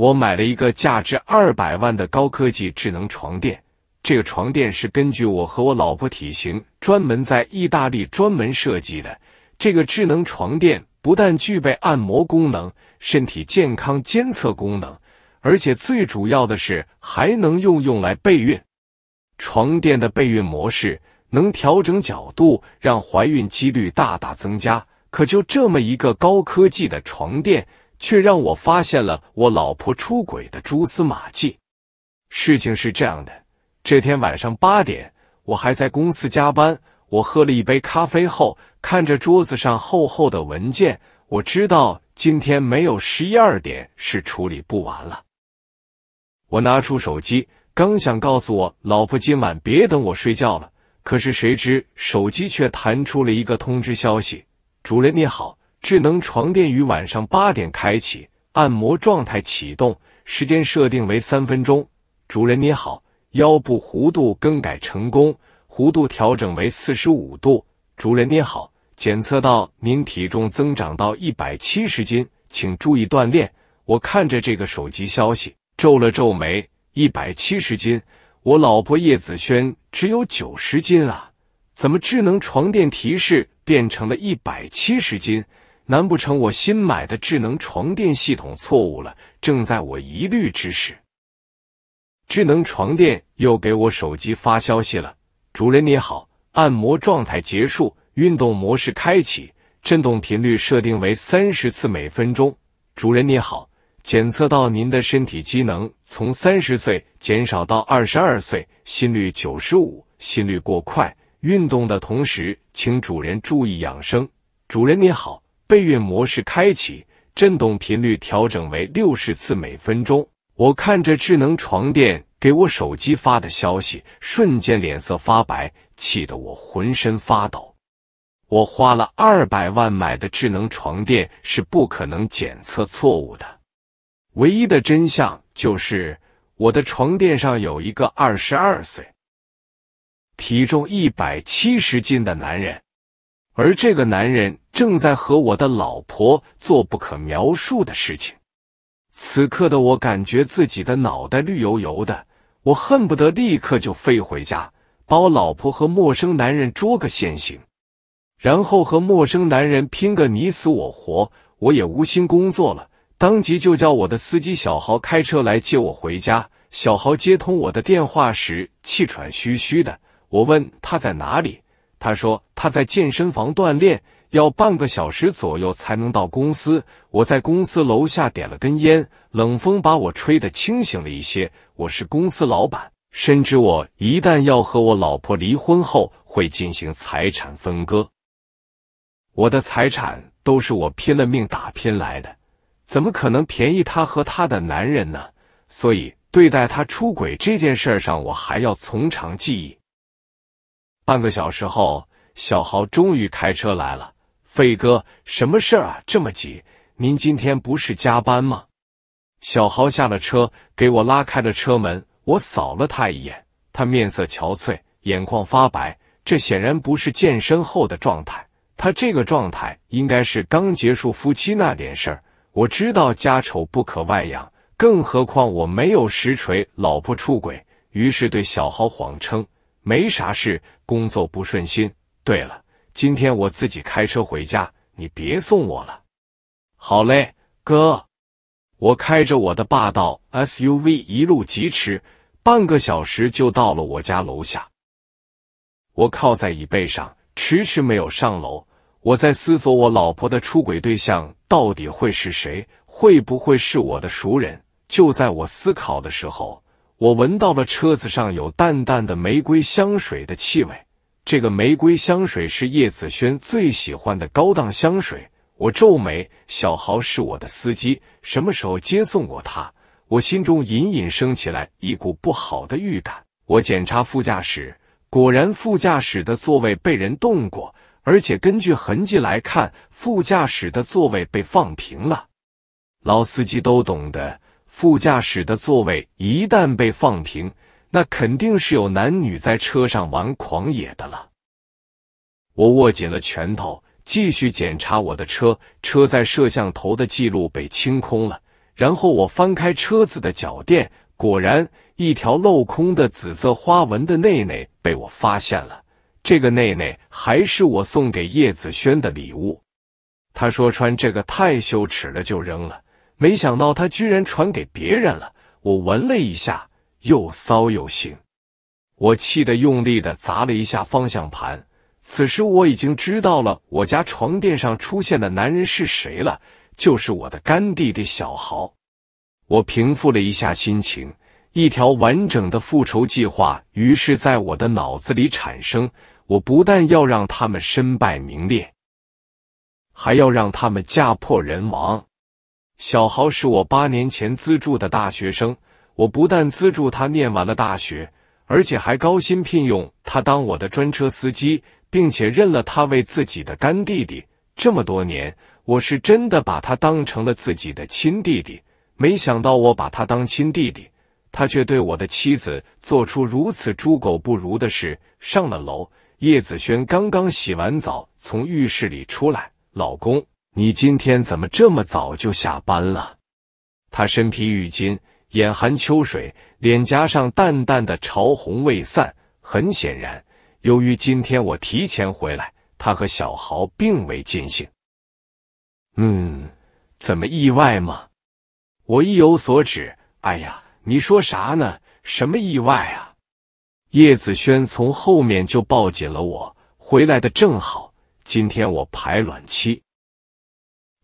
我买了一个价值二百万的高科技智能床垫，这个床垫是根据我和我老婆体型专门在意大利专门设计的。这个智能床垫不但具备按摩功能、身体健康监测功能，而且最主要的是还能用用来备孕。床垫的备孕模式能调整角度，让怀孕几率大大增加。可就这么一个高科技的床垫。却让我发现了我老婆出轨的蛛丝马迹。事情是这样的，这天晚上八点，我还在公司加班。我喝了一杯咖啡后，看着桌子上厚厚的文件，我知道今天没有十一二点是处理不完了。我拿出手机，刚想告诉我老婆今晚别等我睡觉了，可是谁知手机却弹出了一个通知消息：“主人你好。”智能床垫于晚上八点开启按摩状态，启动时间设定为三分钟。主人你好，腰部弧度更改成功，弧度调整为四十五度。主人你好，检测到您体重增长到一百七十斤，请注意锻炼。我看着这个手机消息，皱了皱眉。一百七十斤，我老婆叶子轩只有九十斤啊，怎么智能床垫提示变成了一百七十斤？难不成我新买的智能床垫系统错误了？正在我疑虑之时，智能床垫又给我手机发消息了：“主人你好，按摩状态结束，运动模式开启，震动频率设定为三十次每分钟。”主人你好，检测到您的身体机能从三十岁减少到二十二岁，心率九十五，心率过快，运动的同时请主人注意养生。主人你好。备孕模式开启，震动频率调整为六十次每分钟。我看着智能床垫给我手机发的消息，瞬间脸色发白，气得我浑身发抖。我花了二百万买的智能床垫是不可能检测错误的。唯一的真相就是，我的床垫上有一个二十二岁、体重一百七十斤的男人。而这个男人正在和我的老婆做不可描述的事情。此刻的我感觉自己的脑袋绿油油的，我恨不得立刻就飞回家，把我老婆和陌生男人捉个现行，然后和陌生男人拼个你死我活。我也无心工作了，当即就叫我的司机小豪开车来接我回家。小豪接通我的电话时气喘吁吁的，我问他在哪里。他说他在健身房锻炼，要半个小时左右才能到公司。我在公司楼下点了根烟，冷风把我吹得清醒了一些。我是公司老板，深知我一旦要和我老婆离婚后会进行财产分割，我的财产都是我拼了命打拼来的，怎么可能便宜他和他的男人呢？所以对待他出轨这件事儿上，我还要从长计议。半个小时后，小豪终于开车来了。费哥，什么事儿啊？这么急？您今天不是加班吗？小豪下了车，给我拉开了车门。我扫了他一眼，他面色憔悴，眼眶发白，这显然不是健身后的状态。他这个状态应该是刚结束夫妻那点事儿。我知道家丑不可外扬，更何况我没有实锤老婆出轨，于是对小豪谎称。没啥事，工作不顺心。对了，今天我自己开车回家，你别送我了。好嘞，哥。我开着我的霸道 SUV 一路疾驰，半个小时就到了我家楼下。我靠在椅背上，迟迟没有上楼。我在思索，我老婆的出轨对象到底会是谁？会不会是我的熟人？就在我思考的时候。我闻到了车子上有淡淡的玫瑰香水的气味，这个玫瑰香水是叶子轩最喜欢的高档香水。我皱眉，小豪是我的司机，什么时候接送过他？我心中隐隐升起来一股不好的预感。我检查副驾驶，果然副驾驶的座位被人动过，而且根据痕迹来看，副驾驶的座位被放平了。老司机都懂的。副驾驶的座位一旦被放平，那肯定是有男女在车上玩狂野的了。我握紧了拳头，继续检查我的车。车载摄像头的记录被清空了。然后我翻开车子的脚垫，果然一条镂空的紫色花纹的内内被我发现了。这个内内还是我送给叶子轩的礼物。他说穿这个太羞耻了，就扔了。没想到他居然传给别人了，我闻了一下，又骚又腥，我气得用力的砸了一下方向盘。此时我已经知道了我家床垫上出现的男人是谁了，就是我的干弟弟小豪。我平复了一下心情，一条完整的复仇计划于是在我的脑子里产生。我不但要让他们身败名裂，还要让他们家破人亡。小豪是我八年前资助的大学生，我不但资助他念完了大学，而且还高薪聘用他当我的专车司机，并且认了他为自己的干弟弟。这么多年，我是真的把他当成了自己的亲弟弟。没想到我把他当亲弟弟，他却对我的妻子做出如此猪狗不如的事。上了楼，叶子轩刚刚洗完澡从浴室里出来，老公。你今天怎么这么早就下班了？他身披浴巾，眼含秋水，脸颊上淡淡的潮红未散。很显然，由于今天我提前回来，他和小豪并未尽兴。嗯，怎么意外吗？我意有所指。哎呀，你说啥呢？什么意外啊？叶子轩从后面就抱紧了我，回来的正好。今天我排卵期。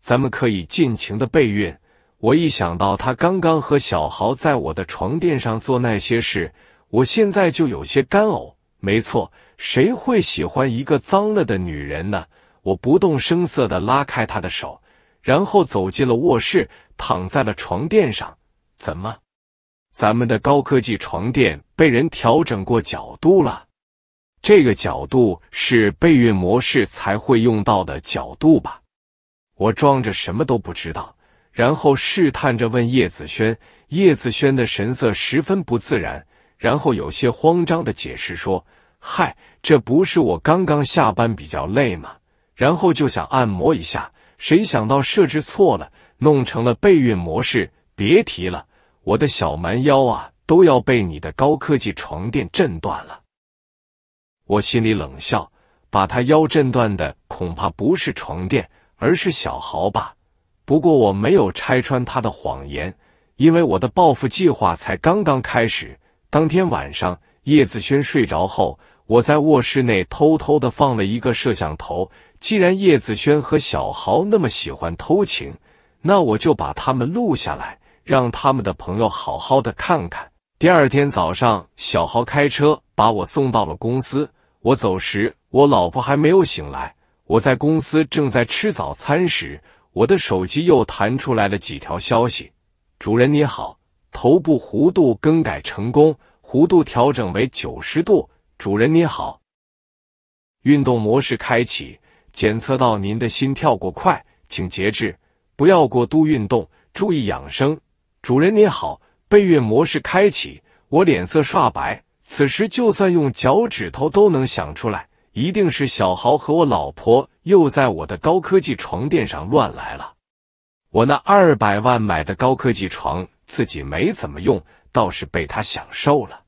咱们可以尽情的备孕。我一想到他刚刚和小豪在我的床垫上做那些事，我现在就有些干呕。没错，谁会喜欢一个脏了的女人呢？我不动声色地拉开他的手，然后走进了卧室，躺在了床垫上。怎么，咱们的高科技床垫被人调整过角度了？这个角度是备孕模式才会用到的角度吧？我装着什么都不知道，然后试探着问叶子轩。叶子轩的神色十分不自然，然后有些慌张的解释说：“嗨，这不是我刚刚下班比较累吗？然后就想按摩一下，谁想到设置错了，弄成了备孕模式。别提了，我的小蛮腰啊，都要被你的高科技床垫震断了。”我心里冷笑，把他腰震断的恐怕不是床垫。而是小豪吧？不过我没有拆穿他的谎言，因为我的报复计划才刚刚开始。当天晚上，叶子轩睡着后，我在卧室内偷偷的放了一个摄像头。既然叶子轩和小豪那么喜欢偷情，那我就把他们录下来，让他们的朋友好好的看看。第二天早上，小豪开车把我送到了公司。我走时，我老婆还没有醒来。我在公司正在吃早餐时，我的手机又弹出来了几条消息。主人你好，头部弧度更改成功，弧度调整为九十度。主人你好，运动模式开启，检测到您的心跳过快，请节制，不要过度运动，注意养生。主人你好，备孕模式开启，我脸色刷白，此时就算用脚趾头都能想出来。一定是小豪和我老婆又在我的高科技床垫上乱来了。我那二百万买的高科技床自己没怎么用，倒是被他享受了。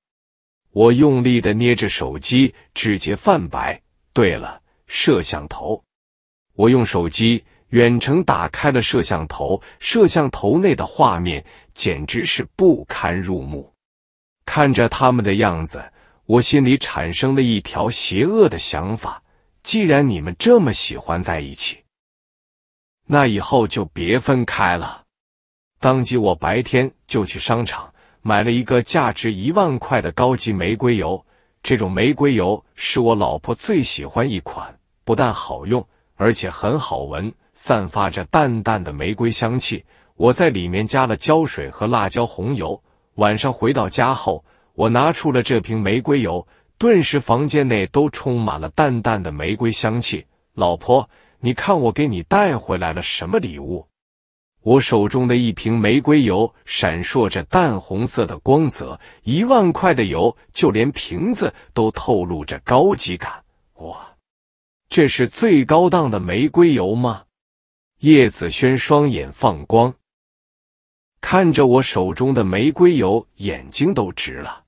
我用力的捏着手机，指节泛白。对了，摄像头，我用手机远程打开了摄像头。摄像头内的画面简直是不堪入目，看着他们的样子。我心里产生了一条邪恶的想法：既然你们这么喜欢在一起，那以后就别分开了。当即，我白天就去商场买了一个价值一万块的高级玫瑰油。这种玫瑰油是我老婆最喜欢一款，不但好用，而且很好闻，散发着淡淡的玫瑰香气。我在里面加了胶水和辣椒红油。晚上回到家后。我拿出了这瓶玫瑰油，顿时房间内都充满了淡淡的玫瑰香气。老婆，你看我给你带回来了什么礼物？我手中的一瓶玫瑰油闪烁着淡红色的光泽，一万块的油，就连瓶子都透露着高级感。哇，这是最高档的玫瑰油吗？叶子轩双眼放光，看着我手中的玫瑰油，眼睛都直了。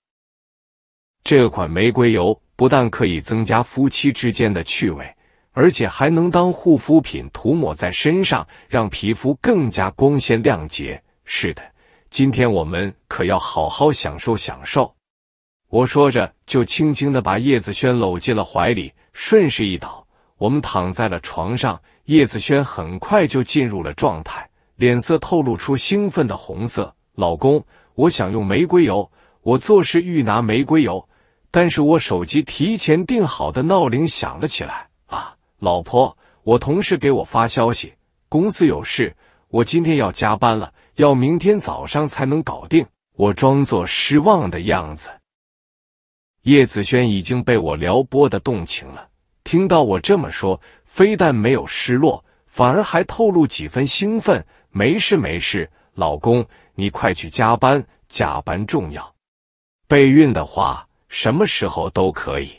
这款玫瑰油不但可以增加夫妻之间的趣味，而且还能当护肤品涂抹在身上，让皮肤更加光鲜亮洁。是的，今天我们可要好好享受享受。我说着，就轻轻的把叶子轩搂进了怀里，顺势一倒，我们躺在了床上。叶子轩很快就进入了状态，脸色透露出兴奋的红色。老公，我想用玫瑰油，我做事欲拿玫瑰油。但是我手机提前定好的闹铃响了起来啊！老婆，我同事给我发消息，公司有事，我今天要加班了，要明天早上才能搞定。我装作失望的样子。叶子轩已经被我撩拨的动情了，听到我这么说，非但没有失落，反而还透露几分兴奋。没事没事，老公，你快去加班，加班重要。备孕的话。什么时候都可以，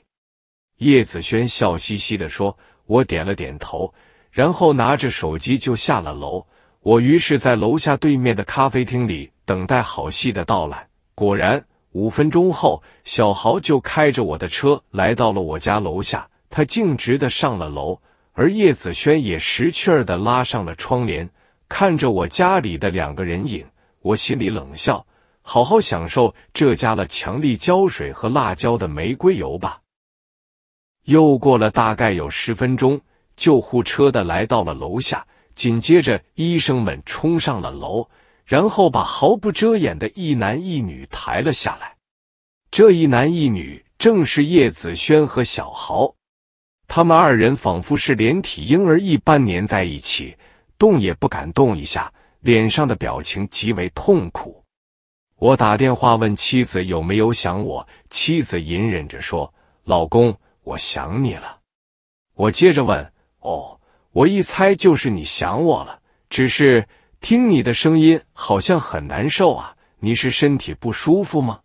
叶子轩笑嘻嘻的说。我点了点头，然后拿着手机就下了楼。我于是，在楼下对面的咖啡厅里等待好戏的到来。果然，五分钟后，小豪就开着我的车来到了我家楼下。他径直的上了楼，而叶子轩也识趣儿的拉上了窗帘，看着我家里的两个人影，我心里冷笑。好好享受这加了强力胶水和辣椒的玫瑰油吧。又过了大概有十分钟，救护车的来到了楼下，紧接着医生们冲上了楼，然后把毫不遮掩的一男一女抬了下来。这一男一女正是叶子轩和小豪，他们二人仿佛是连体婴儿一般粘在一起，动也不敢动一下，脸上的表情极为痛苦。我打电话问妻子有没有想我，妻子隐忍着说：“老公，我想你了。”我接着问：“哦，我一猜就是你想我了，只是听你的声音好像很难受啊，你是身体不舒服吗？”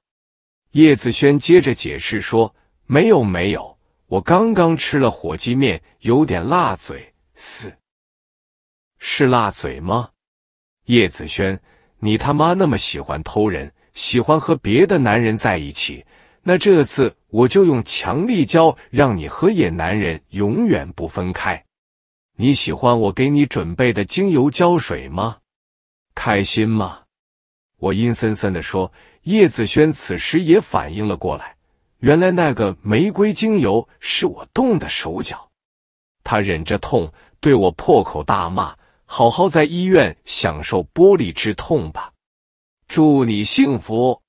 叶子轩接着解释说：“没有，没有，我刚刚吃了火鸡面，有点辣嘴，是是辣嘴吗？”叶子轩。你他妈那么喜欢偷人，喜欢和别的男人在一起，那这次我就用强力胶让你和野男人永远不分开。你喜欢我给你准备的精油胶水吗？开心吗？我阴森森的说。叶子轩此时也反应了过来，原来那个玫瑰精油是我动的手脚。他忍着痛对我破口大骂。好好在医院享受玻璃之痛吧，祝你幸福。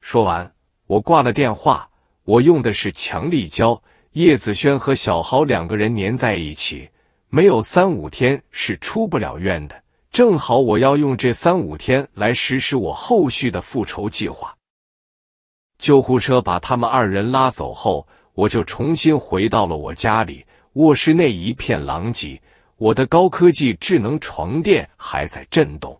说完，我挂了电话。我用的是强力胶，叶子轩和小豪两个人粘在一起，没有三五天是出不了院的。正好我要用这三五天来实施我后续的复仇计划。救护车把他们二人拉走后，我就重新回到了我家里。卧室内一片狼藉。我的高科技智能床垫还在震动，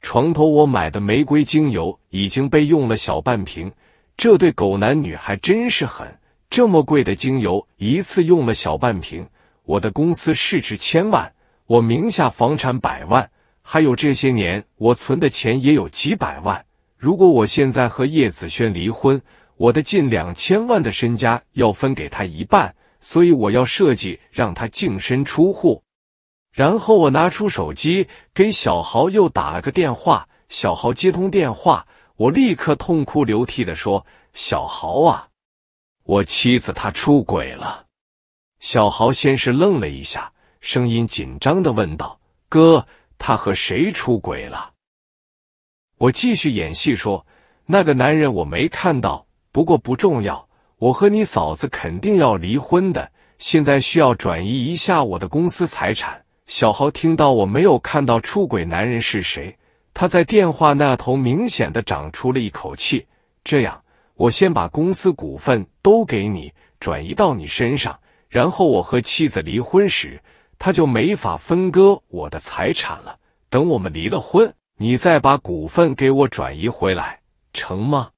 床头我买的玫瑰精油已经被用了小半瓶。这对狗男女还真是狠，这么贵的精油一次用了小半瓶。我的公司市值千万，我名下房产百万，还有这些年我存的钱也有几百万。如果我现在和叶子轩离婚，我的近两千万的身家要分给他一半。所以我要设计让他净身出户，然后我拿出手机给小豪又打了个电话。小豪接通电话，我立刻痛哭流涕的说：“小豪啊，我妻子她出轨了。”小豪先是愣了一下，声音紧张的问道：“哥，他和谁出轨了？”我继续演戏说：“那个男人我没看到，不过不重要。”我和你嫂子肯定要离婚的，现在需要转移一下我的公司财产。小豪听到我没有看到出轨男人是谁，他在电话那头明显的长出了一口气。这样，我先把公司股份都给你转移到你身上，然后我和妻子离婚时，他就没法分割我的财产了。等我们离了婚，你再把股份给我转移回来，成吗？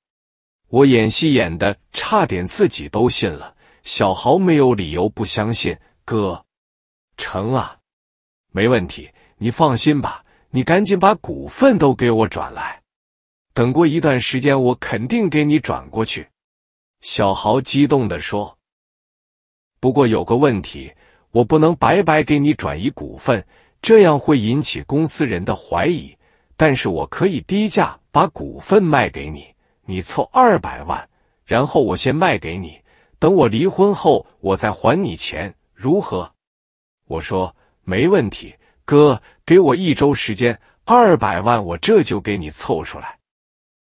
我演戏演的，差点自己都信了。小豪没有理由不相信哥。成啊，没问题，你放心吧。你赶紧把股份都给我转来，等过一段时间，我肯定给你转过去。小豪激动的说：“不过有个问题，我不能白白给你转移股份，这样会引起公司人的怀疑。但是我可以低价把股份卖给你。”你凑二百万，然后我先卖给你，等我离婚后，我再还你钱，如何？我说没问题，哥，给我一周时间，二百万我这就给你凑出来。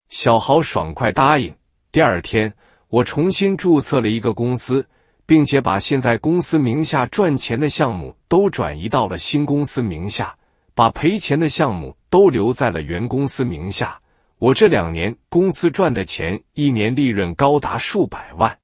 小豪爽快答应。第二天，我重新注册了一个公司，并且把现在公司名下赚钱的项目都转移到了新公司名下，把赔钱的项目都留在了原公司名下。我这两年公司赚的钱，一年利润高达数百万。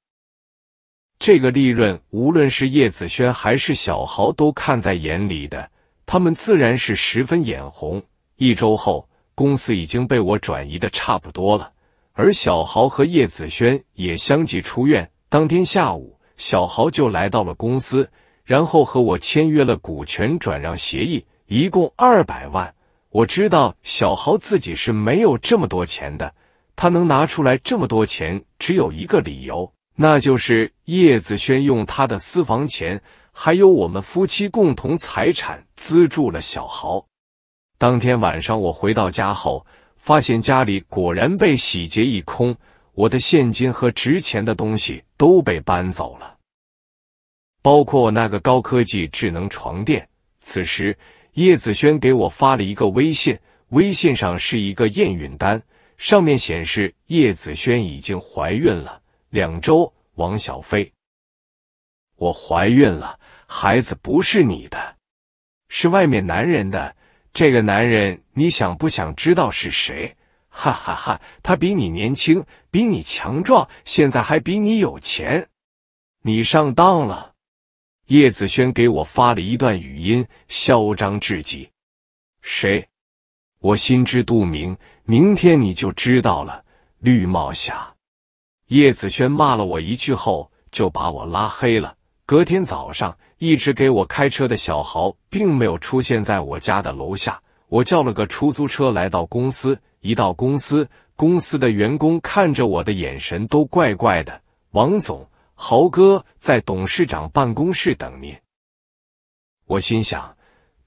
这个利润，无论是叶子轩还是小豪都看在眼里的，他们自然是十分眼红。一周后，公司已经被我转移的差不多了，而小豪和叶子轩也相继出院。当天下午，小豪就来到了公司，然后和我签约了股权转让协议，一共二百万。我知道小豪自己是没有这么多钱的，他能拿出来这么多钱，只有一个理由，那就是叶子轩用他的私房钱，还有我们夫妻共同财产资助了小豪。当天晚上我回到家后，发现家里果然被洗劫一空，我的现金和值钱的东西都被搬走了，包括我那个高科技智能床垫。此时。叶子轩给我发了一个微信，微信上是一个验孕单，上面显示叶子轩已经怀孕了两周。王小飞，我怀孕了，孩子不是你的，是外面男人的。这个男人你想不想知道是谁？哈哈哈，他比你年轻，比你强壮，现在还比你有钱。你上当了。叶子轩给我发了一段语音，嚣张至极。谁？我心知肚明，明天你就知道了。绿帽侠！叶子轩骂了我一句后，就把我拉黑了。隔天早上，一直给我开车的小豪并没有出现在我家的楼下。我叫了个出租车来到公司。一到公司，公司的员工看着我的眼神都怪怪的。王总。豪哥在董事长办公室等您。我心想，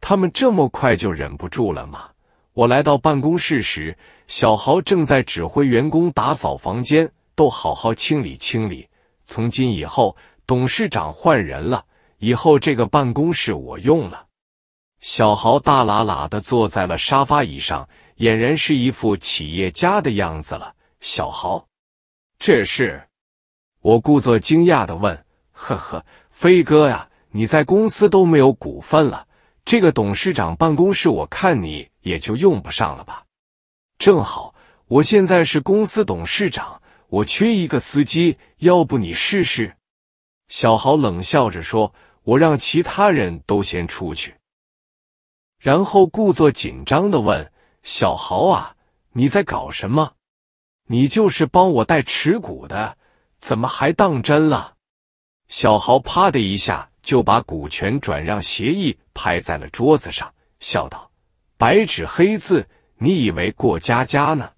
他们这么快就忍不住了吗？我来到办公室时，小豪正在指挥员工打扫房间，都好好清理清理。从今以后，董事长换人了，以后这个办公室我用了。小豪大喇喇的坐在了沙发椅上，俨然是一副企业家的样子了。小豪，这是。我故作惊讶的问：“呵呵，飞哥呀，你在公司都没有股份了，这个董事长办公室我看你也就用不上了吧？正好我现在是公司董事长，我缺一个司机，要不你试试？”小豪冷笑着说：“我让其他人都先出去。”然后故作紧张的问：“小豪啊，你在搞什么？你就是帮我带持股的。”怎么还当真了？小豪啪的一下就把股权转让协议拍在了桌子上，笑道：“白纸黑字，你以为过家家呢？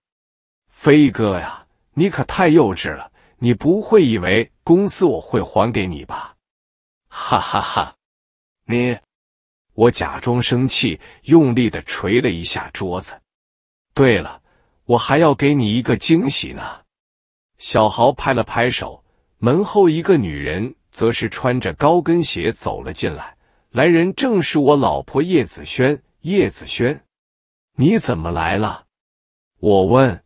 飞哥呀，你可太幼稚了！你不会以为公司我会还给你吧？”哈哈哈！你，我假装生气，用力的捶了一下桌子。对了，我还要给你一个惊喜呢。小豪拍了拍手，门后一个女人则是穿着高跟鞋走了进来。来人正是我老婆叶子轩。叶子轩，你怎么来了？我问。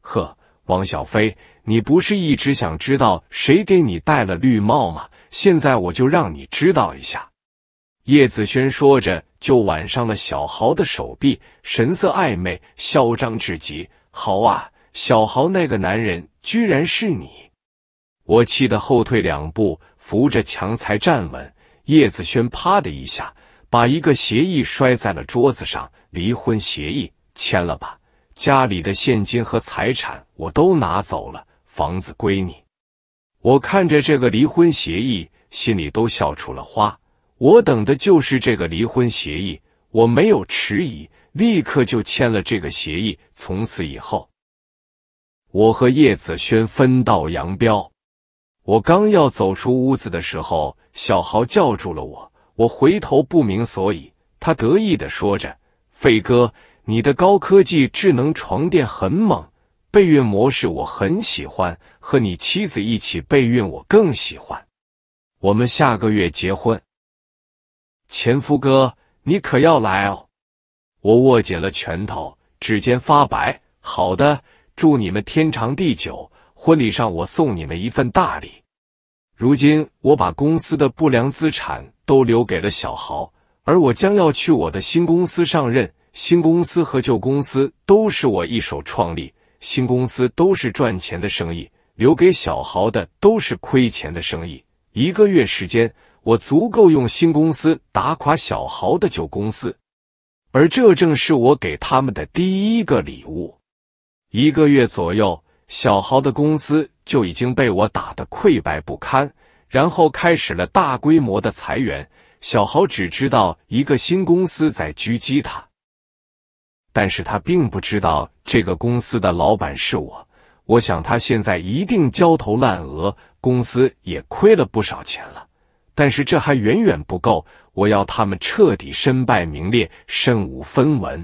呵，王小飞，你不是一直想知道谁给你戴了绿帽吗？现在我就让你知道一下。叶子轩说着，就挽上了小豪的手臂，神色暧昧，嚣张至极。好啊。小豪，那个男人居然是你！我气得后退两步，扶着墙才站稳。叶子轩啪的一下，把一个协议摔在了桌子上。离婚协议，签了吧！家里的现金和财产我都拿走了，房子归你。我看着这个离婚协议，心里都笑出了花。我等的就是这个离婚协议，我没有迟疑，立刻就签了这个协议。从此以后。我和叶子轩分道扬镳。我刚要走出屋子的时候，小豪叫住了我。我回头不明所以，他得意的说着：“费哥，你的高科技智能床垫很猛，备孕模式我很喜欢，和你妻子一起备孕我更喜欢。我们下个月结婚，前夫哥，你可要来哦！”我握紧了拳头，指尖发白。好的。祝你们天长地久。婚礼上，我送你们一份大礼。如今，我把公司的不良资产都留给了小豪，而我将要去我的新公司上任。新公司和旧公司都是我一手创立，新公司都是赚钱的生意，留给小豪的都是亏钱的生意。一个月时间，我足够用新公司打垮小豪的旧公司，而这正是我给他们的第一个礼物。一个月左右，小豪的公司就已经被我打得溃败不堪，然后开始了大规模的裁员。小豪只知道一个新公司在狙击他，但是他并不知道这个公司的老板是我。我想他现在一定焦头烂额，公司也亏了不少钱了。但是这还远远不够，我要他们彻底身败名裂，身无分文。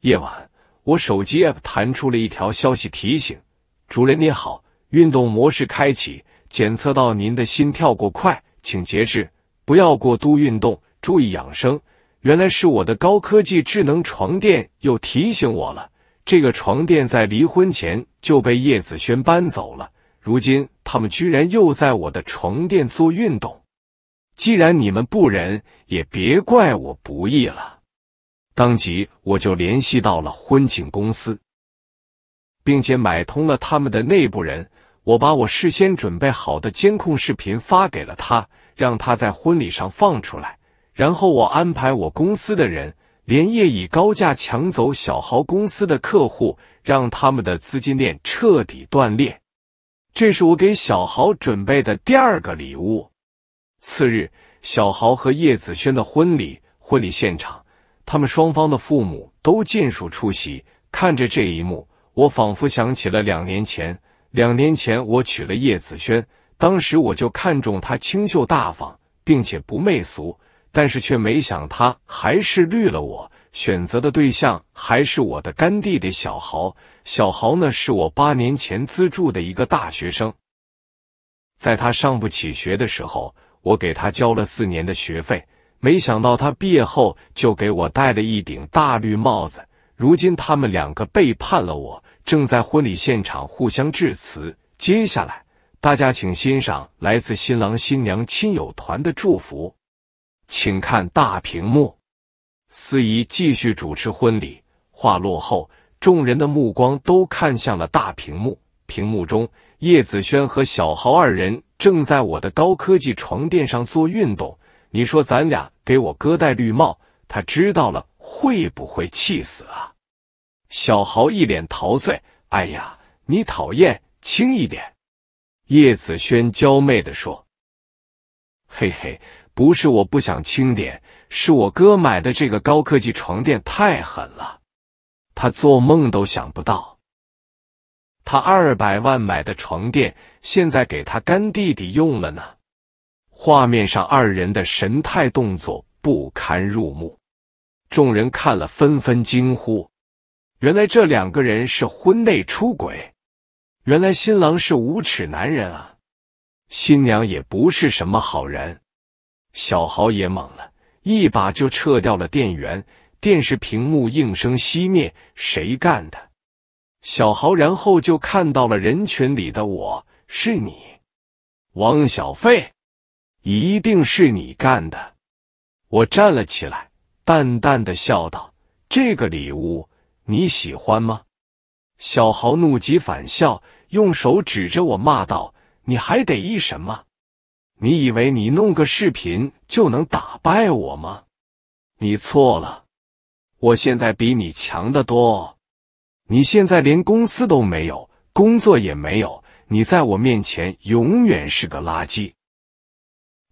夜晚。我手机 App 弹出了一条消息提醒：“主人您好，运动模式开启，检测到您的心跳过快，请节制，不要过度运动，注意养生。”原来是我的高科技智能床垫又提醒我了。这个床垫在离婚前就被叶子轩搬走了，如今他们居然又在我的床垫做运动。既然你们不仁，也别怪我不义了。当即我就联系到了婚庆公司，并且买通了他们的内部人。我把我事先准备好的监控视频发给了他，让他在婚礼上放出来。然后我安排我公司的人连夜以高价抢走小豪公司的客户，让他们的资金链彻底断裂。这是我给小豪准备的第二个礼物。次日，小豪和叶子轩的婚礼，婚礼现场。他们双方的父母都尽数出席，看着这一幕，我仿佛想起了两年前。两年前，我娶了叶子轩，当时我就看中她清秀大方，并且不媚俗，但是却没想她还是绿了我。选择的对象还是我的干弟弟小豪。小豪呢，是我八年前资助的一个大学生，在他上不起学的时候，我给他交了四年的学费。没想到他毕业后就给我戴了一顶大绿帽子。如今他们两个背叛了我，正在婚礼现场互相致辞。接下来，大家请欣赏来自新郎新娘亲友团的祝福，请看大屏幕。司仪继续主持婚礼，话落后，众人的目光都看向了大屏幕。屏幕中，叶子轩和小豪二人正在我的高科技床垫上做运动。你说咱俩给我哥戴绿帽，他知道了会不会气死啊？小豪一脸陶醉，哎呀，你讨厌，轻一点。叶子轩娇媚的说：“嘿嘿，不是我不想轻点，是我哥买的这个高科技床垫太狠了，他做梦都想不到，他二百万买的床垫现在给他干弟弟用了呢。”画面上二人的神态动作不堪入目，众人看了纷纷惊呼：“原来这两个人是婚内出轨，原来新郎是无耻男人啊，新娘也不是什么好人。”小豪也懵了，一把就撤掉了电源，电视屏幕应声熄灭。谁干的？小豪然后就看到了人群里的我，是你，王小菲。一定是你干的！我站了起来，淡淡的笑道：“这个礼物你喜欢吗？”小豪怒极反笑，用手指着我骂道：“你还得意什么？你以为你弄个视频就能打败我吗？你错了，我现在比你强得多。你现在连公司都没有，工作也没有，你在我面前永远是个垃圾。”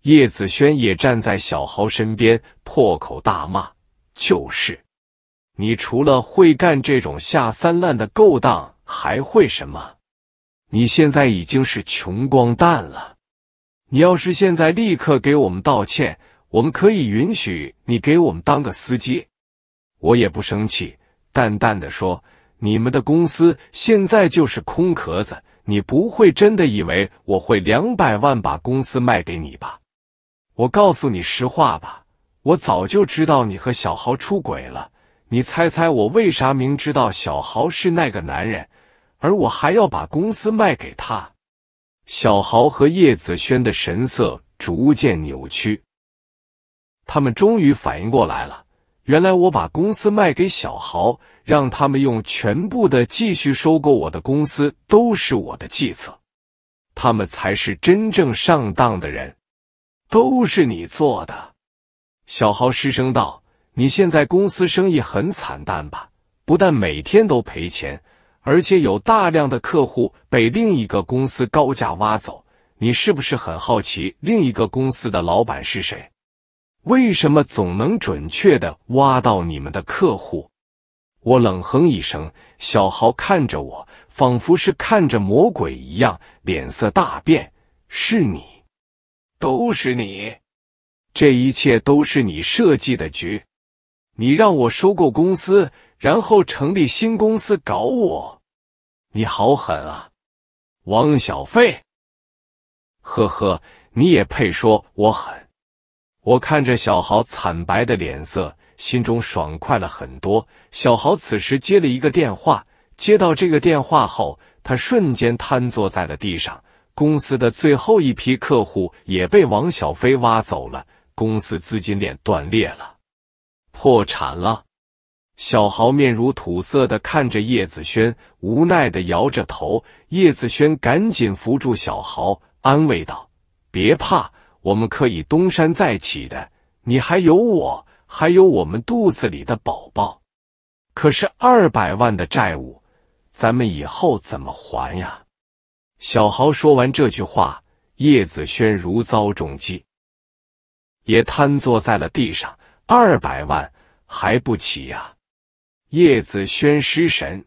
叶子轩也站在小豪身边，破口大骂：“就是，你除了会干这种下三滥的勾当，还会什么？你现在已经是穷光蛋了。你要是现在立刻给我们道歉，我们可以允许你给我们当个司机。”我也不生气，淡淡的说：“你们的公司现在就是空壳子，你不会真的以为我会两百万把公司卖给你吧？”我告诉你实话吧，我早就知道你和小豪出轨了。你猜猜我为啥明知道小豪是那个男人，而我还要把公司卖给他？小豪和叶子轩的神色逐渐扭曲，他们终于反应过来了。原来我把公司卖给小豪，让他们用全部的继续收购我的公司，都是我的计策。他们才是真正上当的人。都是你做的，小豪失声道：“你现在公司生意很惨淡吧？不但每天都赔钱，而且有大量的客户被另一个公司高价挖走。你是不是很好奇另一个公司的老板是谁？为什么总能准确的挖到你们的客户？”我冷哼一声，小豪看着我，仿佛是看着魔鬼一样，脸色大变：“是你。”都是你，这一切都是你设计的局。你让我收购公司，然后成立新公司搞我，你好狠啊，王小费。呵呵，你也配说我狠？我看着小豪惨白的脸色，心中爽快了很多。小豪此时接了一个电话，接到这个电话后，他瞬间瘫坐在了地上。公司的最后一批客户也被王小飞挖走了，公司资金链断裂了，破产了。小豪面如土色的看着叶子轩，无奈的摇着头。叶子轩赶紧扶住小豪，安慰道：“别怕，我们可以东山再起的。你还有我，还有我们肚子里的宝宝。可是二百万的债务，咱们以后怎么还呀？”小豪说完这句话，叶子轩如遭重击，也瘫坐在了地上。二百万还不起呀？叶子轩失神。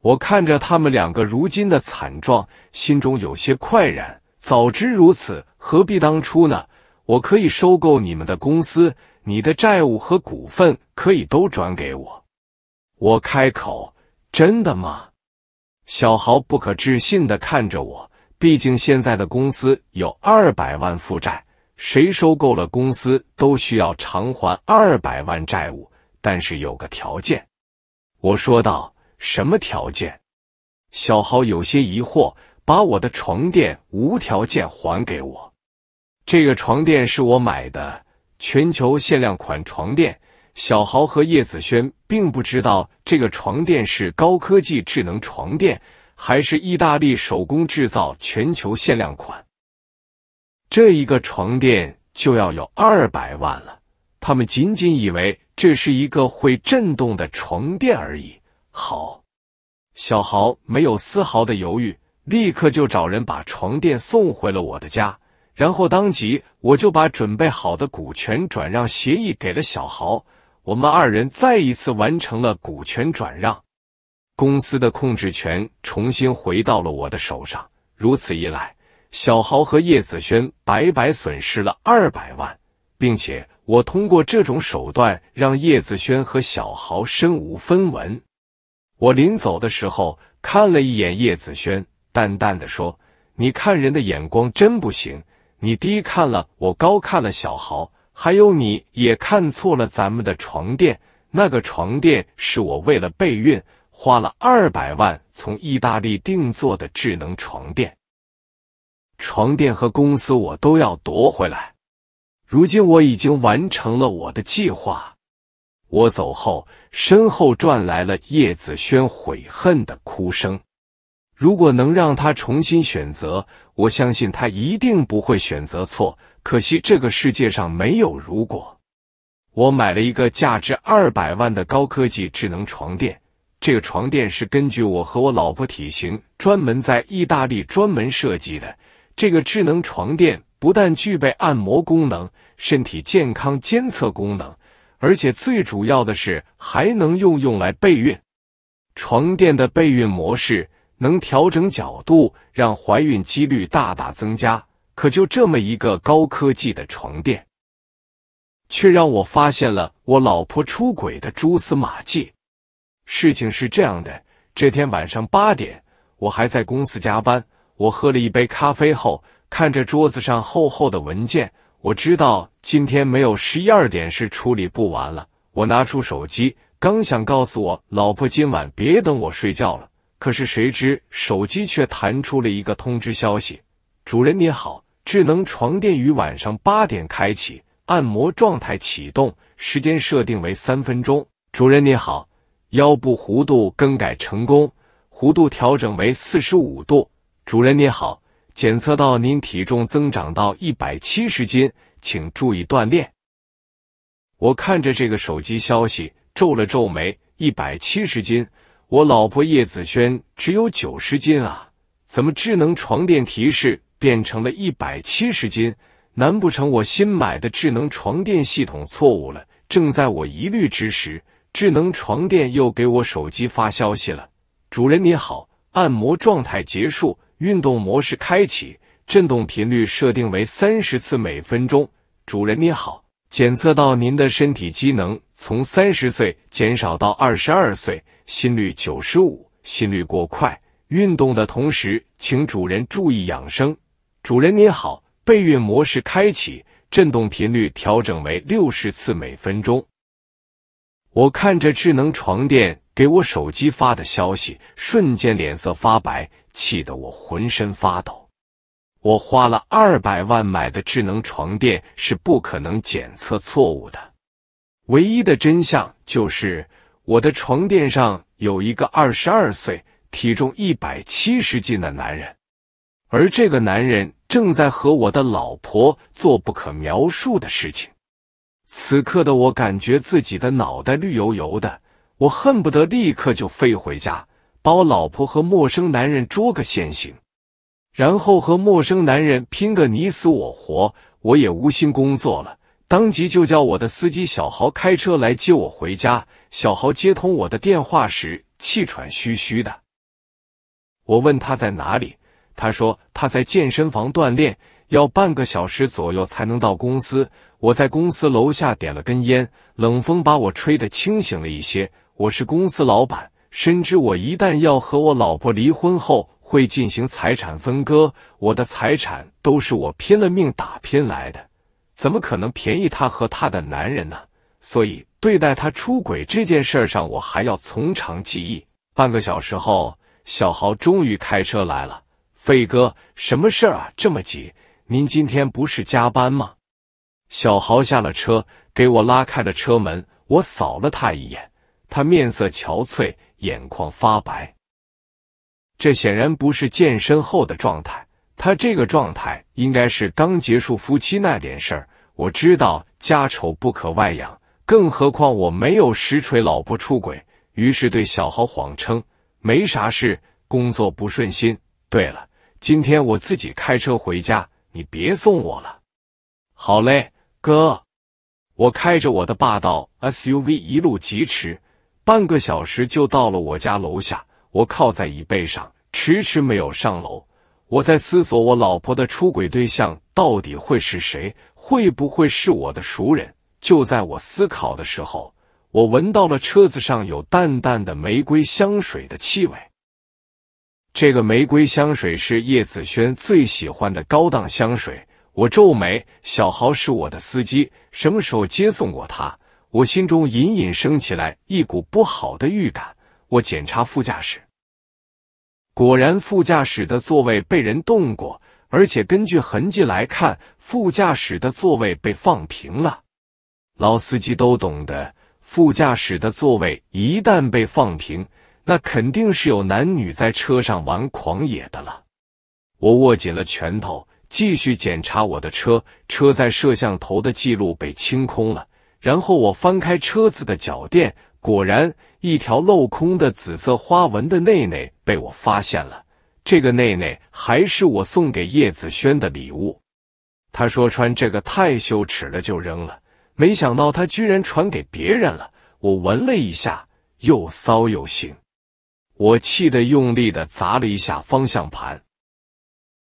我看着他们两个如今的惨状，心中有些快然。早知如此，何必当初呢？我可以收购你们的公司，你的债务和股份可以都转给我。我开口：“真的吗？”小豪不可置信的看着我。毕竟现在的公司有二百万负债，谁收购了公司都需要偿还二百万债务。但是有个条件，我说道。什么条件？小豪有些疑惑。把我的床垫无条件还给我。这个床垫是我买的，全球限量款床垫。小豪和叶子轩并不知道这个床垫是高科技智能床垫，还是意大利手工制造、全球限量款。这一个床垫就要有二百万了，他们仅仅以为这是一个会震动的床垫而已。好，小豪没有丝毫的犹豫，立刻就找人把床垫送回了我的家，然后当即我就把准备好的股权转让协议给了小豪。我们二人再一次完成了股权转让，公司的控制权重新回到了我的手上。如此一来，小豪和叶子轩白白损失了二百万，并且我通过这种手段让叶子轩和小豪身无分文。我临走的时候看了一眼叶子轩，淡淡的说：“你看人的眼光真不行，你低看了我，高看了小豪。”还有，你也看错了，咱们的床垫。那个床垫是我为了备孕花了二百万从意大利定做的智能床垫。床垫和公司我都要夺回来。如今我已经完成了我的计划。我走后，身后传来了叶子轩悔恨的哭声。如果能让他重新选择，我相信他一定不会选择错。可惜这个世界上没有如果。我买了一个价值二百万的高科技智能床垫，这个床垫是根据我和我老婆体型专门在意大利专门设计的。这个智能床垫不但具备按摩功能、身体健康监测功能，而且最主要的是还能用用来备孕。床垫的备孕模式能调整角度，让怀孕几率大大增加。可就这么一个高科技的床垫，却让我发现了我老婆出轨的蛛丝马迹。事情是这样的：这天晚上八点，我还在公司加班。我喝了一杯咖啡后，看着桌子上厚厚的文件，我知道今天没有十一二点是处理不完了。我拿出手机，刚想告诉我老婆今晚别等我睡觉了，可是谁知手机却弹出了一个通知消息：“主人你好。”智能床垫于晚上八点开启按摩状态，启动时间设定为三分钟。主人你好，腰部弧度更改成功，弧度调整为四十五度。主人你好，检测到您体重增长到一百七十斤，请注意锻炼。我看着这个手机消息，皱了皱眉。一百七十斤，我老婆叶子轩只有九十斤啊，怎么智能床垫提示？变成了一百七十斤，难不成我新买的智能床垫系统错误了？正在我疑虑之时，智能床垫又给我手机发消息了：“主人你好，按摩状态结束，运动模式开启，震动频率设定为三十次每分钟。主人你好，检测到您的身体机能从三十岁减少到二十二岁，心率九十五，心率过快，运动的同时，请主人注意养生。”主人您好，备孕模式开启，震动频率调整为六十次每分钟。我看着智能床垫给我手机发的消息，瞬间脸色发白，气得我浑身发抖。我花了二百万买的智能床垫是不可能检测错误的，唯一的真相就是我的床垫上有一个二十二岁、体重一百七十斤的男人。而这个男人正在和我的老婆做不可描述的事情。此刻的我感觉自己的脑袋绿油油的，我恨不得立刻就飞回家，把我老婆和陌生男人捉个现行，然后和陌生男人拼个你死我活。我也无心工作了，当即就叫我的司机小豪开车来接我回家。小豪接通我的电话时气喘吁吁的，我问他在哪里。他说他在健身房锻炼，要半个小时左右才能到公司。我在公司楼下点了根烟，冷风把我吹得清醒了一些。我是公司老板，深知我一旦要和我老婆离婚后会进行财产分割，我的财产都是我拼了命打拼来的，怎么可能便宜他和他的男人呢？所以对待他出轨这件事上，我还要从长计议。半个小时后，小豪终于开车来了。飞哥，什么事儿啊？这么急？您今天不是加班吗？小豪下了车，给我拉开了车门。我扫了他一眼，他面色憔悴，眼眶发白，这显然不是健身后的状态。他这个状态应该是刚结束夫妻那点事儿。我知道家丑不可外扬，更何况我没有实锤老婆出轨，于是对小豪谎称没啥事，工作不顺心。对了。今天我自己开车回家，你别送我了。好嘞，哥。我开着我的霸道 SUV 一路疾驰，半个小时就到了我家楼下。我靠在椅背上，迟迟没有上楼。我在思索，我老婆的出轨对象到底会是谁？会不会是我的熟人？就在我思考的时候，我闻到了车子上有淡淡的玫瑰香水的气味。这个玫瑰香水是叶子轩最喜欢的高档香水。我皱眉，小豪是我的司机，什么时候接送过他？我心中隐隐升起来一股不好的预感。我检查副驾驶，果然副驾驶的座位被人动过，而且根据痕迹来看，副驾驶的座位被放平了。老司机都懂得，副驾驶的座位一旦被放平。那肯定是有男女在车上玩狂野的了。我握紧了拳头，继续检查我的车。车载摄像头的记录被清空了。然后我翻开车子的脚垫，果然一条镂空的紫色花纹的内内被我发现了。这个内内还是我送给叶子轩的礼物。他说穿这个太羞耻了，就扔了。没想到他居然传给别人了。我闻了一下，又骚又腥。我气得用力的砸了一下方向盘。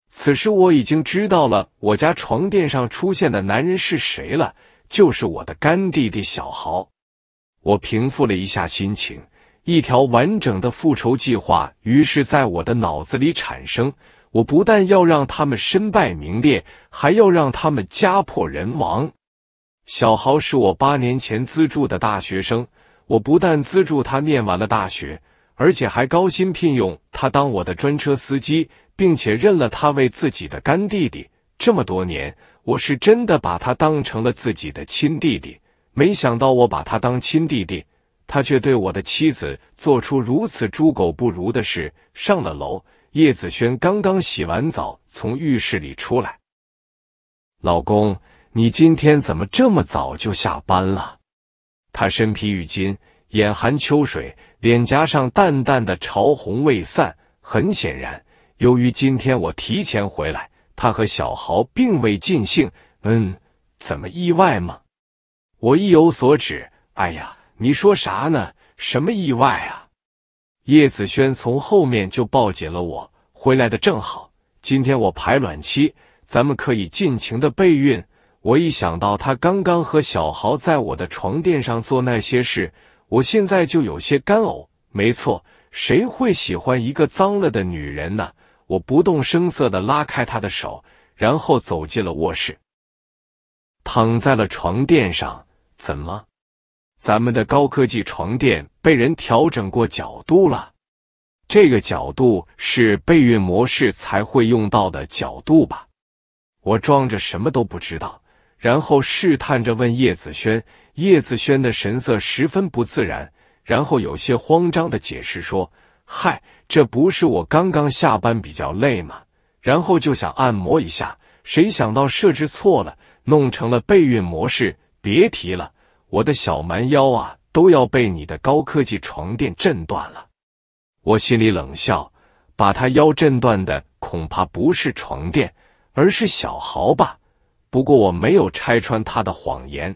此时我已经知道了我家床垫上出现的男人是谁了，就是我的干弟弟小豪。我平复了一下心情，一条完整的复仇计划于是在我的脑子里产生。我不但要让他们身败名裂，还要让他们家破人亡。小豪是我八年前资助的大学生，我不但资助他念完了大学。而且还高薪聘用他当我的专车司机，并且认了他为自己的干弟弟。这么多年，我是真的把他当成了自己的亲弟弟。没想到我把他当亲弟弟，他却对我的妻子做出如此猪狗不如的事。上了楼，叶子轩刚刚洗完澡从浴室里出来，老公，你今天怎么这么早就下班了？他身披浴巾，眼含秋水。脸颊上淡淡的潮红未散，很显然，由于今天我提前回来，他和小豪并未尽兴。嗯，怎么意外吗？我意有所指。哎呀，你说啥呢？什么意外啊？叶子轩从后面就抱紧了我，回来的正好。今天我排卵期，咱们可以尽情的备孕。我一想到他刚刚和小豪在我的床垫上做那些事，我现在就有些干呕。没错，谁会喜欢一个脏了的女人呢？我不动声色的拉开她的手，然后走进了卧室，躺在了床垫上。怎么，咱们的高科技床垫被人调整过角度了？这个角度是备孕模式才会用到的角度吧？我装着什么都不知道，然后试探着问叶子轩。叶子轩的神色十分不自然，然后有些慌张的解释说：“嗨，这不是我刚刚下班比较累嘛，然后就想按摩一下，谁想到设置错了，弄成了备孕模式。别提了，我的小蛮腰啊，都要被你的高科技床垫震断了。”我心里冷笑，把他腰震断的恐怕不是床垫，而是小豪吧。不过我没有拆穿他的谎言。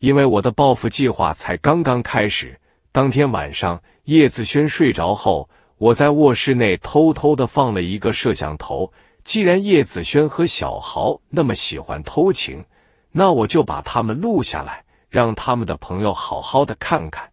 因为我的报复计划才刚刚开始。当天晚上，叶子轩睡着后，我在卧室内偷偷的放了一个摄像头。既然叶子轩和小豪那么喜欢偷情，那我就把他们录下来，让他们的朋友好好的看看。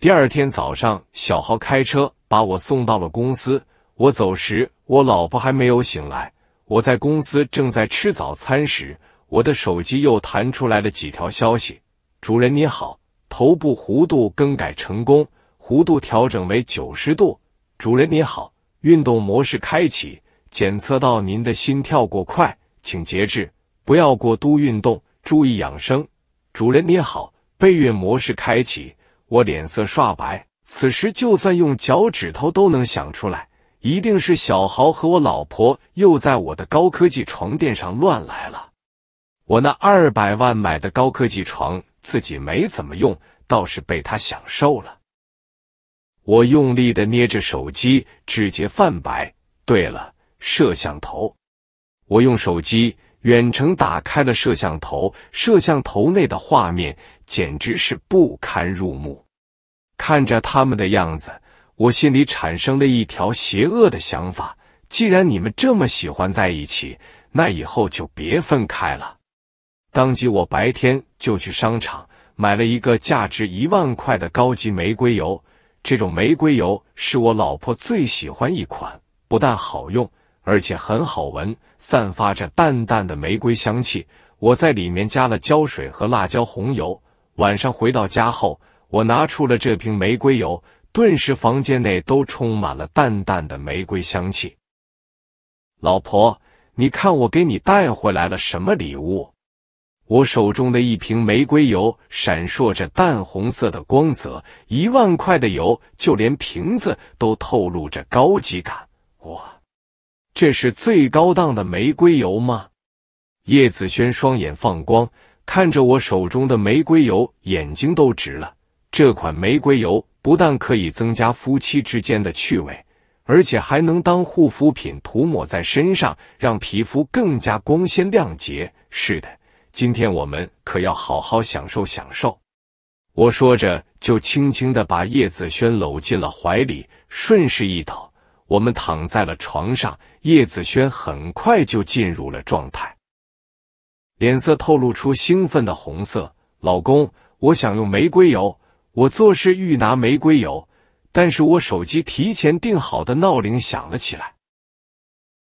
第二天早上，小豪开车把我送到了公司。我走时，我老婆还没有醒来。我在公司正在吃早餐时。我的手机又弹出来了几条消息。主人你好，头部弧度更改成功，弧度调整为九十度。主人你好，运动模式开启，检测到您的心跳过快，请节制，不要过度运动，注意养生。主人你好，备孕模式开启。我脸色刷白，此时就算用脚趾头都能想出来，一定是小豪和我老婆又在我的高科技床垫上乱来了。我那二百万买的高科技床，自己没怎么用，倒是被他享受了。我用力的捏着手机，指节泛白。对了，摄像头，我用手机远程打开了摄像头。摄像头内的画面简直是不堪入目。看着他们的样子，我心里产生了一条邪恶的想法：既然你们这么喜欢在一起，那以后就别分开了。当即，我白天就去商场买了一个价值一万块的高级玫瑰油。这种玫瑰油是我老婆最喜欢一款，不但好用，而且很好闻，散发着淡淡的玫瑰香气。我在里面加了胶水和辣椒红油。晚上回到家后，我拿出了这瓶玫瑰油，顿时房间内都充满了淡淡的玫瑰香气。老婆，你看我给你带回来了什么礼物？我手中的一瓶玫瑰油闪烁着淡红色的光泽，一万块的油，就连瓶子都透露着高级感。哇，这是最高档的玫瑰油吗？叶子轩双眼放光，看着我手中的玫瑰油，眼睛都直了。这款玫瑰油不但可以增加夫妻之间的趣味，而且还能当护肤品涂抹在身上，让皮肤更加光鲜亮洁。是的。今天我们可要好好享受享受。我说着，就轻轻的把叶子轩搂进了怀里，顺势一倒，我们躺在了床上。叶子轩很快就进入了状态，脸色透露出兴奋的红色。老公，我想用玫瑰油，我做事欲拿玫瑰油，但是我手机提前定好的闹铃响了起来。